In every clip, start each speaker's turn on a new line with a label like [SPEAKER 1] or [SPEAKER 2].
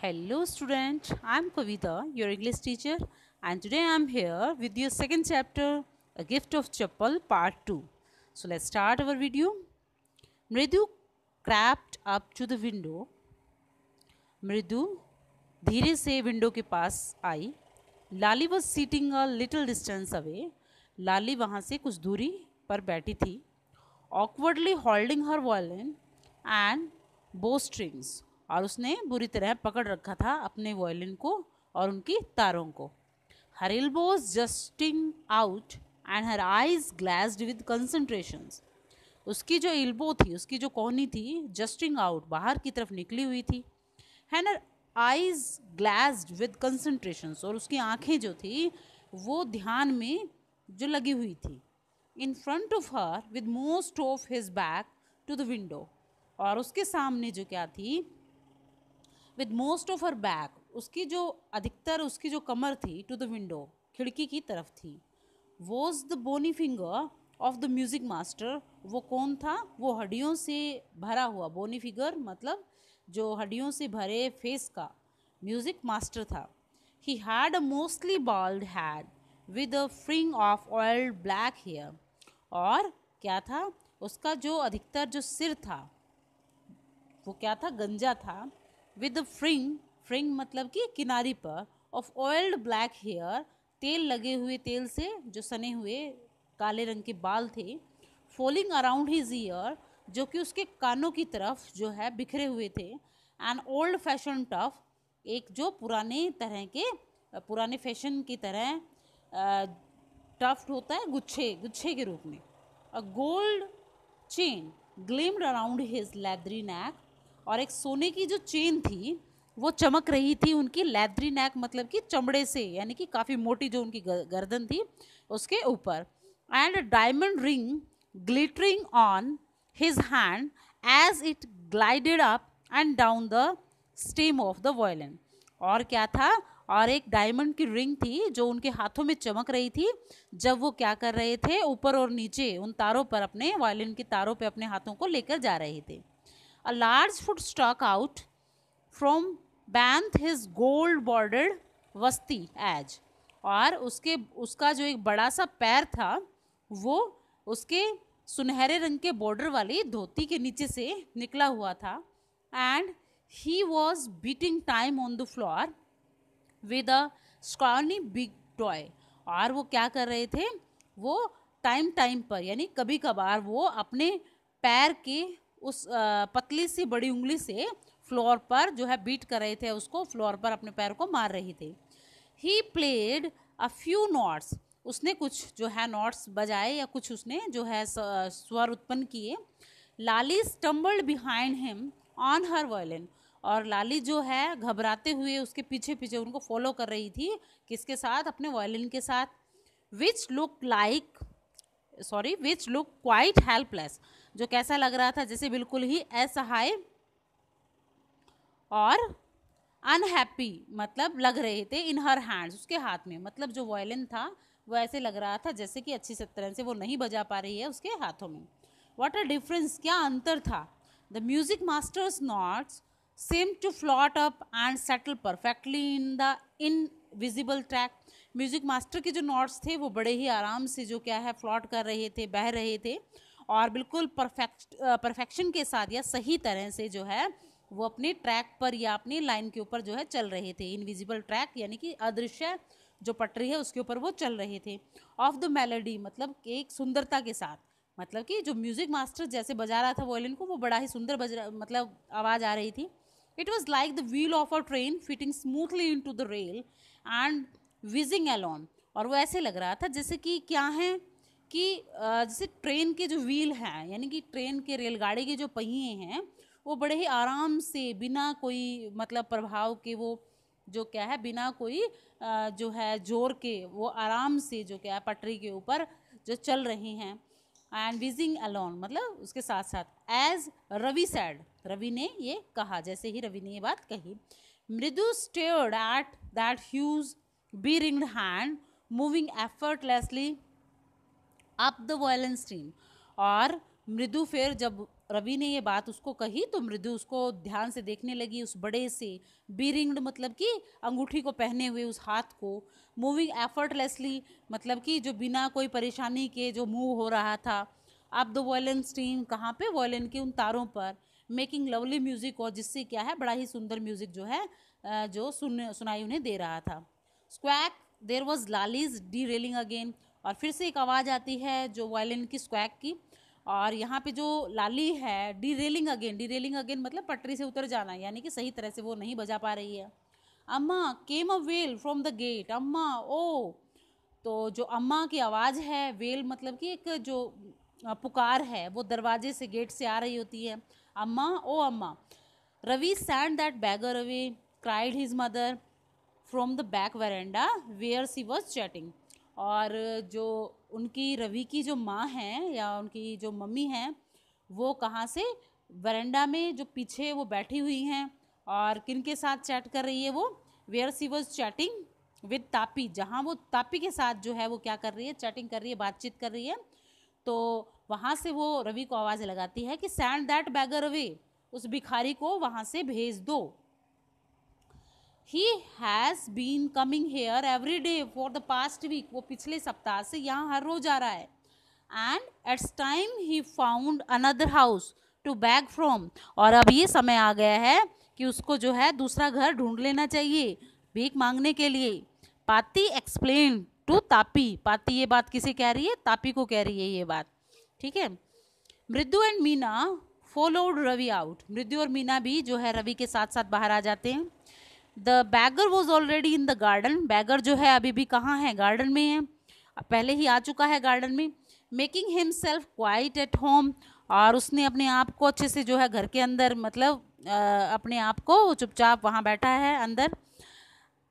[SPEAKER 1] Hello student, I am Kavita, your English teacher and today I am here with your second chapter, A Gift of Chappal part 2. So let's start our video. Mridu crept up to the window. Mridu धीरे से window के पास आई Lali was sitting a little distance away Lali वहाँ से कुछ दूरी पर बैठी थी awkwardly holding her violin and bow strings और उसने बुरी तरह पकड़ रखा था अपने वॉयलिन को और उनकी तारों को her elbows jutting out and her eyes glazed with concentration उसकी जो एल्बो थी उसकी जो कोहनी थी जस्टिंग आउट बाहर की तरफ निकली हुई थी and her eyes glazed with concentration और उसकी आँखें जो थी वो ध्यान में जो लगी हुई थी in front of her with most of his back to the window और उसके सामने जो क्या थी with most of her back उसकी जो अधिकतर उसकी जो कमर थी टू द विंडो खिड़की की तरफ थी was the bony finger of the music master वो कौन था वो हड्डियों से भरा हुआ बोनी फिगर मतलब जो हड्डियों से भरे फेस का म्यूज़िक मास्टर था he had a mostly bald head with a fringe of oil black hair और क्या था उसका जो अधिकतर जो सिर था वो क्या था गंजा था विद फ्रिंग फ्रिंग मतलब कि किनारी पर ऑफ ऑयल्ड ब्लैक हेयर तेल लगे हुए तेल से जो सने हुए काले रंग के बाल थे फॉलिंग अराउंड हिज ईयर जो कि उसके कानों की तरफ जो है बिखरे हुए थे एंड ओल्ड फैशन टफ एक जो पुराने तरह के पुराने फैशन की तरह टफ्ट होता है गुच्छे गुच्छे के रूप में a gold chain gleamed around his leathery neck और एक सोने की जो चेन थी वो चमक रही थी उनकी लैदरी नैक मतलब कि चमड़े से यानी कि काफ़ी मोटी जो उनकी गर्दन थी उसके ऊपर and diamond ring glittering on his hand as it glided up and down the stem of the violin और क्या था और एक डायमंड की रिंग थी जो उनके हाथों में चमक रही थी जब वो क्या कर रहे थे ऊपर और नीचे उन तारों पर अपने वायलिन के तारों पर अपने हाथों को लेकर जा रहे थे a large foot stuck out from banth his gold bordered वस्ती एज और उसके उसका जो एक बड़ा सा पैर था वो उसके सुनहरे रंग के बॉर्डर वाली धोती के नीचे से निकला हुआ था and he was beating time on the floor with a skinny big toe और वो क्या कर रहे थे वो टाइम टाइम पर यानी कभी कभार वो अपने पैर के उस पतली सी बड़ी उंगली से फ्लोर पर जो है बीट कर रहे थे उसको फ्लोर पर अपने पैर को मार रही थी he played a few notes उसने कुछ जो है नॉट्स बजाए या कुछ उसने जो है स्वर उत्पन्न किए Lali stumbled behind him on her violin और लाली जो है घबराते हुए उसके पीछे पीछे उनको फॉलो कर रही थी किसके साथ अपने वायलिन के साथ which look like sorry which look quite helpless जो कैसा लग रहा था जैसे बिल्कुल ही असहाय और अनहैप्पी मतलब लग रहे थे इन हर हैंड्स उसके हाथ में मतलब जो वायलिन था वो ऐसे लग रहा था जैसे कि अच्छी तरह से वो नहीं बजा पा रही है उसके हाथों में वॉट अ डिफरेंस क्या अंतर था the music master's notes seem to float up and settle perfectly in the invisible track music master के जो नोट्स थे वो बड़े ही आराम से जो क्या है फ्लॉट कर रहे थे बह रहे थे और बिल्कुल परफेक्ट परफेक्शन के साथ या सही तरह से जो है वो अपने ट्रैक पर या अपनी लाइन के ऊपर जो है चल रहे थे इनविजिबल ट्रैक यानी कि अदृश्य जो पटरी है उसके ऊपर वो चल रहे थे ऑफ द मेलोडी मतलब एक सुंदरता के साथ मतलब कि जो म्यूज़िक मास्टर जैसे बजा रहा था वॉयलिन को वो बड़ा ही सुंदर बज रहा मतलब आवाज़ आ रही थी it was like the wheel of a train fitting smoothly in to the rail and whizzing along और वो ऐसे लग रहा था जैसे कि क्या है कि जैसे ट्रेन के जो व्हील हैं यानी कि ट्रेन के रेलगाड़ी के जो पहिए हैं वो बड़े ही आराम से बिना कोई मतलब प्रभाव के वो जो क्या है बिना कोई जो है जोर के वो आराम से जो क्या है पटरी के ऊपर जो चल रहे हैं एंड विजिंग अलोन मतलब उसके साथ साथ एज रवि सैड रवि ने ये कहा जैसे ही रवि ने ये बात कही Mridu stared at that huge B ringed hand moving effortlessly up the violin string और मृदु फिर जब रवि ने ये बात उसको कही तो मृदु उसको ध्यान से देखने लगी उस बड़े से बी रिंग्ड मतलब कि अंगूठी को पहने हुए उस हाथ को मूविंग एफर्टलेसली मतलब कि जो बिना कोई परेशानी के जो मूव हो रहा था अब द वॉयलिन स्ट्रीम कहाँ पे वॉयलिन के उन तारों पर मेकिंग लवली म्यूज़िक और जिससे क्या है बड़ा ही सुंदर म्यूज़िक जो है जो सुन सुनाई उन्हें दे रहा था squeak there was Lali's derailing again और फिर से एक आवाज़ आती है जो वायलिन की स्क्वैक की और यहाँ पे जो लाली है derailing again derailing again मतलब पटरी से उतर जाना यानी कि सही तरह से वो नहीं बजा पा रही है Amma came a wail from the gate Amma ओ तो जो अम्मा की आवाज़ है वेल मतलब कि एक जो पुकार है वो दरवाजे से गेट से आ रही होती है अम्मा ओ Amma Ravi send that beggar away cried his mother from the back veranda where she was chatting और जो उनकी रवि की जो माँ हैं या उनकी जो मम्मी हैं वो कहाँ से वरेंडा में जो पीछे वो बैठी हुई हैं और किन के साथ चैट कर रही है वो where she was chatting with Tapi जहाँ वो तापी के साथ जो है वो क्या कर रही है चैटिंग कर रही है बातचीत कर रही है तो वहाँ से वो रवि को आवाज़ लगाती है कि सैंड दैट बैगर अवे उस भिखारी को वहाँ से भेज दो he has been coming here every day for the past week वो पिछले सप्ताह से यहाँ हर रोज आ रहा है and it's time he found another house to beg from और अब ये समय आ गया है कि उसको जो है दूसरा घर ढूंढ लेना चाहिए भीख मांगने के लिए पाती एक्सप्लेन टू तापी पाती ये बात किसे कह रही है तापी को कह रही है ये बात ठीक है Mridu and Meena followed Ravi out Mridu और मीना भी जो है रवि के साथ साथ बाहर आ जाते हैं the beggar was already in the garden beggar जो है अभी भी कहाँ है गार्डन में है पहले ही आ चुका है गार्डन में making himself quite at home और उसने अपने आप को अच्छे से जो है घर के अंदर मतलब आ, अपने आप को चुपचाप वहाँ बैठा है अंदर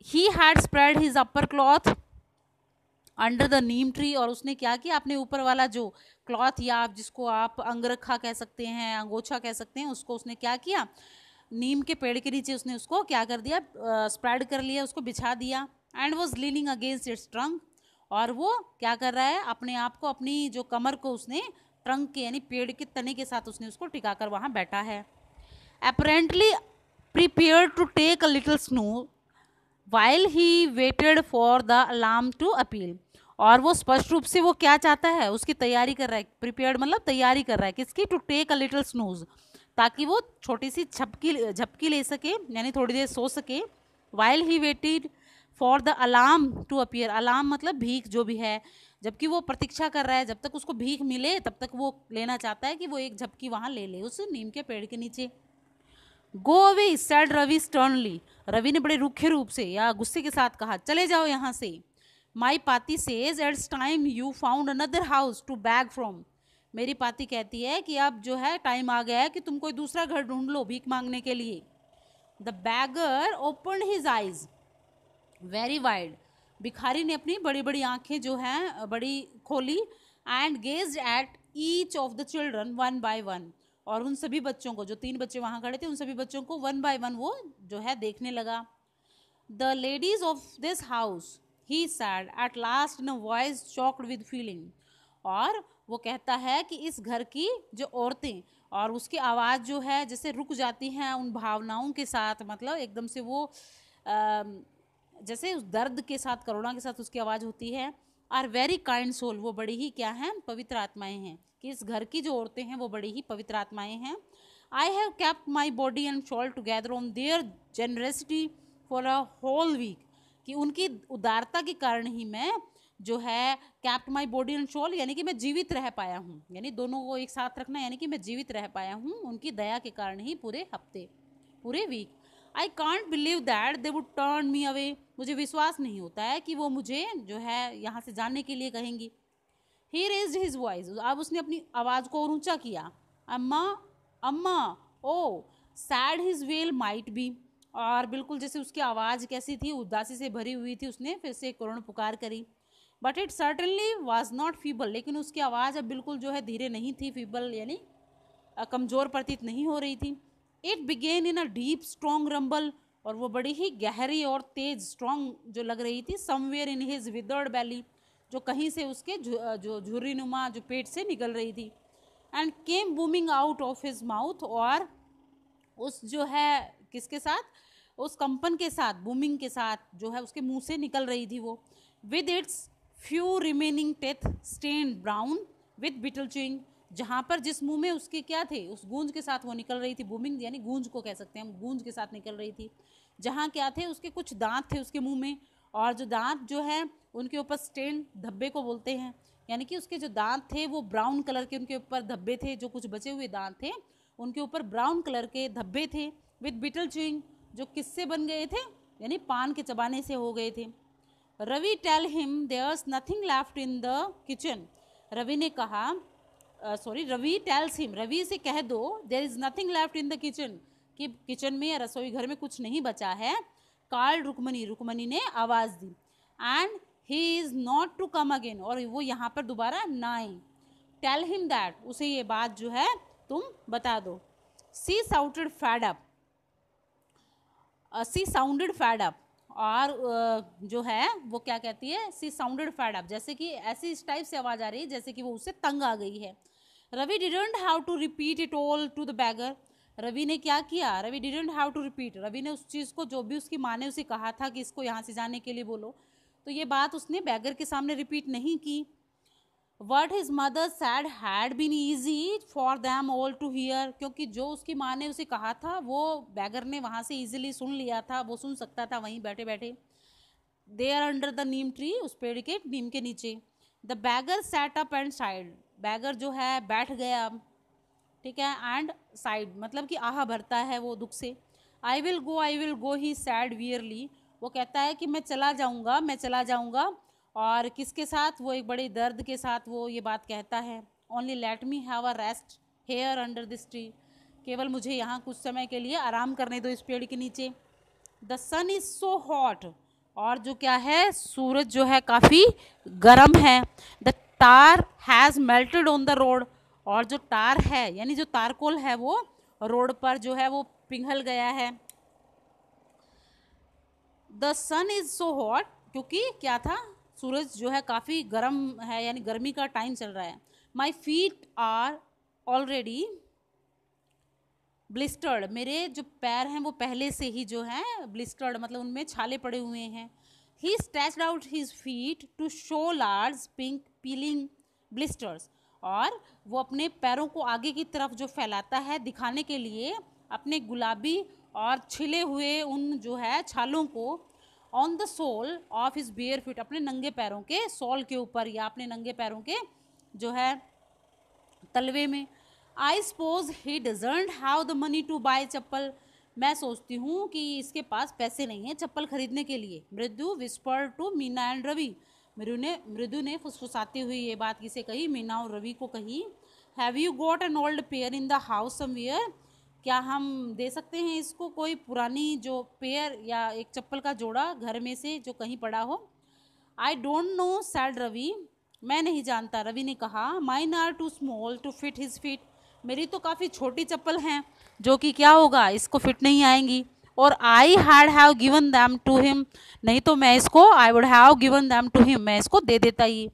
[SPEAKER 1] ही had spread his upper cloth under the neem tree और उसने क्या किया अपने ऊपर वाला जो क्लॉथ या आप जिसको आप अंगरखा कह सकते हैं अंगोछा कह सकते हैं उसको उसने क्या किया नीम के पेड़ के नीचे उसने उसको क्या कर दिया स्प्रेड कर लिया उसको बिछा दिया and was leaning against its trunk और वो क्या कर रहा है अपने आप को अपनी जो कमर को उसने ट्रंक के यानी पेड़ के तने के साथ उसने उसको टिका कर वहाँ बैठा है apparently prepare to take a little snooze while he waited for the alarm to appear और वो स्पष्ट रूप से वो क्या चाहता है उसकी तैयारी कर रहा है प्रिपेयर्ड मतलब तैयारी कर रहा है किसकी to take a little snooze ताकि वो छोटी सी झपकी झपकी ले सके यानी थोड़ी देर सो सके while he waited for the alarm to appear alarm मतलब भीख जो भी है जबकि वो प्रतीक्षा कर रहा है जब तक उसको भीख मिले तब तक वो लेना चाहता है कि वो एक झपकी वहाँ ले ले उस नीम के पेड़ के नीचे go away said Ravi sternly Ravi ने बड़े रूखे रूप से या गुस्से के साथ कहा चले जाओ यहाँ से my paati says it's time you found another house to beg from मेरी पाती कहती है कि अब जो है टाइम आ गया है कि तुम कोई दूसरा घर ढूंढ लो भीख मांगने के लिए the beggar open his eyes very wide भिखारी ने अपनी बड़ी बड़ी आंखें जो हैं बड़ी खोली and gaze at each of the children one by one और उन सभी बच्चों को जो तीन बच्चे वहाँ खड़े थे उन सभी बच्चों को वन बाय वन वो जो है देखने लगा the ladies of this house he said at last in a voice choked with feeling और वो कहता है कि इस घर की जो औरतें और उसकी आवाज़ जो है जैसे रुक जाती हैं उन भावनाओं के साथ मतलब एकदम से वो जैसे उस दर्द के साथ करुणा के साथ उसकी आवाज़ होती है आर वेरी काइंड सोल वो बड़ी ही क्या हैं पवित्र आत्माएं हैं कि इस घर की जो औरतें हैं वो बड़ी ही पवित्र आत्माएं हैं I have kept my body and soul together on their generosity for a whole week कि उनकी उदारता के कारण ही मैं जो है kept my body and soul यानी कि मैं जीवित रह पाया हूँ यानी दोनों को एक साथ रखना यानी कि मैं जीवित रह पाया हूँ उनकी दया के कारण ही पूरे हफ्ते पूरे week I can't believe that they would turn me away मुझे विश्वास नहीं होता है कि वो मुझे जो है यहाँ से जाने के लिए कहेंगी ही रेज हिज वॉइस अब उसने अपनी आवाज़ को और ऊँचा किया अम्मा अम्मा ओ said his wail might be और बिल्कुल जैसे उसकी आवाज़ कैसी थी उदासी से भरी हुई थी उसने फिर से करुण पुकार करी but it certainly was not feeble लेकिन उसकी आवाज़ अब बिल्कुल जो है धीरे नहीं थी फीबल यानी कमज़ोर प्रतीत नहीं हो रही थी it began in a deep strong rumble और वो बड़ी ही गहरी और तेज स्ट्रॉन्ग जो लग रही थी somewhere in his withered belly जो कहीं से उसके जो झुर्री नुमा जो पेट से निकल रही थी and came booming out of his mouth और उस जो है किसके साथ उस कंपन के साथ बूमिंग के साथ जो है उसके मुंह से निकल रही थी वो with its few remaining teeth stain brown with betel chewing जहाँ पर जिस मुँह में उसके क्या थे उस गूंज के साथ वो निकल रही थी बूमिंग यानी गूंज को कह सकते हैं हम गूंज के साथ निकल रही थी जहाँ क्या थे उसके कुछ दांत थे उसके मुँह में और जो दांत जो है उनके ऊपर स्टेन धब्बे को बोलते हैं यानी कि उसके जो दांत थे वो ब्राउन कलर के उनके ऊपर धब्बे थे जो कुछ बचे हुए दांत थे उनके ऊपर ब्राउन कलर के धब्बे थे विथ बिटल चुइंग जो किससे बन गए थे यानी पान के चबाने से हो गए थे Ravi tell him there's nothing left in the kitchen Ravi ने कहा sorry Ravi tells him Ravi से कह दो there is nothing left in the kitchen कि किचन में या रसोई घर में कुछ नहीं बचा है कार्ल रुकमनी रुकमनी ने आवाज़ दी and he is not to come again और वो यहाँ पर दोबारा ना आए टेल हिम दैट उसे ये बात जो है तुम बता दो she shouted fed up she sounded fed up और जो है वो क्या कहती है सी साउंडेड फैड अप जैसे कि ऐसी इस टाइप से आवाज़ आ रही है जैसे कि वो उससे तंग आ गई है Ravi didn't have to repeat it all to the beggar Ravi ने क्या किया Ravi didn't have to repeat Ravi ने उस चीज़ को जो भी उसकी माँ ने उसे कहा था कि इसको यहाँ से जाने के लिए बोलो तो ये बात उसने बैगर के सामने रिपीट नहीं की what his mother said had been easy for them all to hear क्योंकि जो उसकी माँ ने उसे कहा था वो बैगर ने वहाँ से ईजिली सुन लिया था वो सुन सकता था वहीं बैठे बैठे they are under the neem tree उस पेड़ के नीम के नीचे the beggar sat up and sighed beggar जो है बैठ गया ठीक है एंड साइड मतलब कि आह भरता है वो दुख से I will go I will go he said wearily वो कहता है कि मैं चला जाऊँगा मैं चला जाऊँगा और किसके साथ वो एक बड़े दर्द के साथ वो ये बात कहता है only let me have a rest here under this tree केवल मुझे यहाँ कुछ समय के लिए आराम करने दो इस पेड़ के नीचे the sun is so hot और जो क्या है सूरज जो है काफ़ी गर्म है the tar has melted on the road और जो तार है यानी जो तारकोल है वो रोड पर जो है वो पिघल गया है the sun is so hot क्योंकि क्या था सूरज जो है काफ़ी गर्म है यानी गर्मी का टाइम चल रहा है my feet are already blistered मेरे जो पैर हैं वो पहले से ही जो है ब्लिस्टर्ड मतलब उनमें छाले पड़े हुए हैं he stretched out his feet to show large pink peeling blisters और वो अपने पैरों को आगे की तरफ जो फैलाता है दिखाने के लिए अपने गुलाबी और छिले हुए उन जो है छालों को on the sole of his bare feet अपने नंगे पैरों के सोल के ऊपर या अपने नंगे पैरों के जो है तलवे में I suppose he doesn't have the money to buy chappal मैं सोचती हूँ कि इसके पास पैसे नहीं हैं चप्पल खरीदने के लिए Mridu whisper to Meena and Ravi Mridu ने मृदु ने फुसफुसाती हुई ये बात किसे कही मीना और रवि को कही have you got an old pair in the house somewhere क्या हम दे सकते हैं इसको कोई पुरानी जो पेयर या एक चप्पल का जोड़ा घर में से जो कहीं पड़ा हो I don't know said Ravi मैं नहीं जानता रवि ने कहा mine are too small to fit his feet मेरी तो काफ़ी छोटी चप्पल हैं जो कि क्या होगा इसको फिट नहीं आएंगी और I had have given them to him नहीं तो मैं इसको I would have given them to him मैं इसको दे देता ही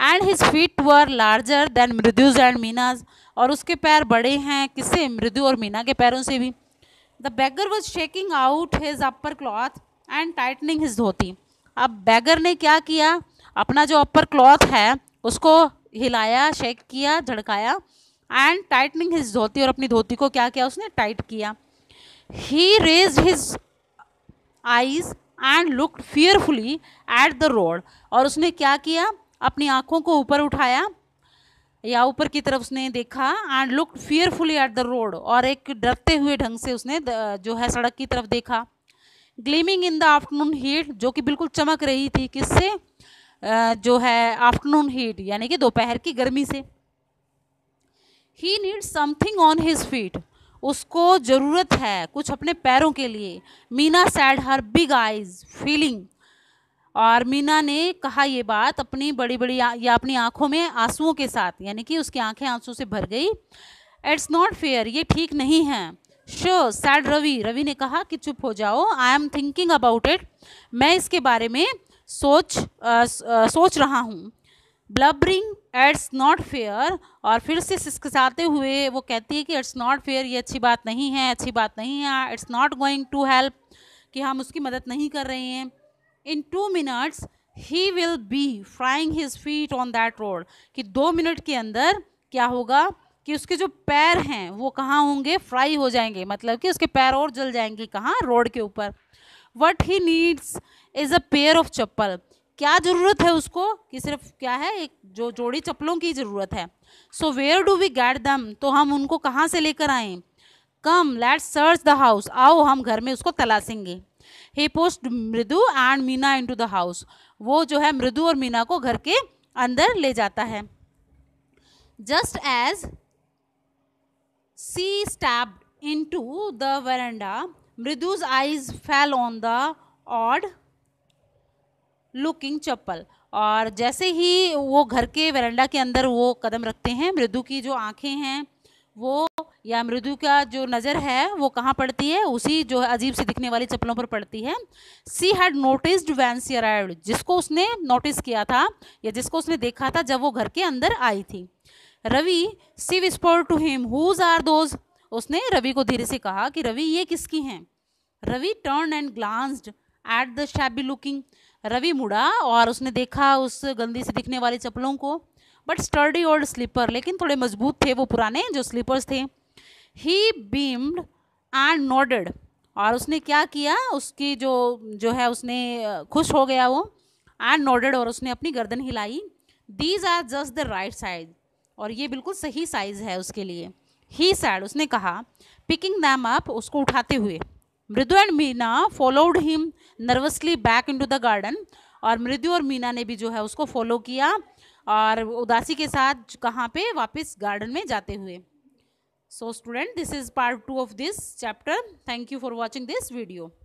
[SPEAKER 1] and his feet were larger than Mridu's and Meena's और उसके पैर बड़े हैं किससे मृदु और मीना के पैरों से भी the beggar was shaking out his upper cloth and tightening his dhoti अब बैगर ने क्या किया अपना जो अपर क्लॉथ है उसको हिलाया शेक किया झड़काया एंड टाइटनिंग हिज धोती और अपनी धोती को क्या किया उसने टाइट किया he raise his eyes and look fearfully at the road और उसने क्या किया अपनी आंखों को ऊपर उठाया या ऊपर की तरफ उसने देखा and look fearfully at the road और एक डरते हुए ढंग से उसने जो है सड़क की तरफ देखा gleaming in the afternoon heat जो कि बिल्कुल चमक रही थी किससे जो है आफ्टरनून हीट यानी कि दोपहर की गर्मी से he need something on his feet उसको ज़रूरत है कुछ अपने पैरों के लिए Meena said her big eyes feeling और मीना ने कहा ये बात अपनी बड़ी बड़ी या अपनी आंखों में आंसुओं के साथ यानी कि उसकी आंखें आंसू से भर गई इट्स नॉट फेयर ये ठीक नहीं है श्योर सैड रवि रवि ने कहा कि चुप हो जाओ I am thinking about it मैं इसके बारे में सोच आ, सोच रहा हूँ ब्लबरिंग एट्स नॉट फेयर और फिर से सिसकसाते हुए वो कहती है कि इट्स नॉट फेयर ये अच्छी बात नहीं है अच्छी बात नहीं है it's not going to help कि हम उसकी मदद नहीं कर रहे हैं in two minutes he will be frying his feet on that road कि दो मिनट के अंदर क्या होगा कि उसके जो पैर हैं वो कहाँ होंगे फ्राई हो जाएंगे मतलब कि उसके पैर और जल जाएंगे कहाँ रोड के ऊपर what he needs is a pair of chappal क्या ज़रूरत है उसको कि सिर्फ क्या है एक जो जोड़ी चप्पलों की ज़रूरत है so where do we get them तो हम उनको कहाँ से लेकर आएँ come let search the house आओ हम घर में उसको तलाशेंगे he post Mridu and Meena into the house वो जो है मृदु और मीना को घर के अंदर ले जाता है just as she stepped to the veranda Mridu's eyes fell on the odd looking chappal और जैसे ही वो घर के वरेंडा के अंदर वो कदम रखते हैं मृदु की जो आंखें हैं वो या मृदु का जो नज़र है वो कहाँ पड़ती है उसी जो है अजीब सी दिखने वाली चप्पलों पर पड़ती है she had noticed when she arrive जिसको उसने नोटिस किया था या जिसको उसने देखा था जब वो घर के अंदर आई थी Ravi she whispered to him whose are those उसने रवि को धीरे से कहा कि रवि ये किसकी हैं Ravi turned and glanced at the shabby looking Ravi मुड़ा और उसने देखा उस गंदी से दिखने वाली चप्पलों को बट स्टर्डी ओल्ड स्लीपर लेकिन थोड़े मजबूत थे वो पुराने जो स्लीपर्स थे ही बीम्ड एंड नोडेड और उसने क्या किया उसकी जो जो है उसने खुश हो गया वो एंड नोडेड और उसने अपनी गर्दन हिलाई these are just the right size और ये बिल्कुल सही साइज है उसके लिए ही सैड उसने कहा पिकिंग दैम अप उसको उठाते हुए Mridu and Meena followed him nervously back in to the garden और मृदु और मीना ने भी जो है उसको फॉलो किया और उदासी के साथ कहाँ पे वापस गार्डन में जाते हुए so student this is part two of this chapter thank you for watching this video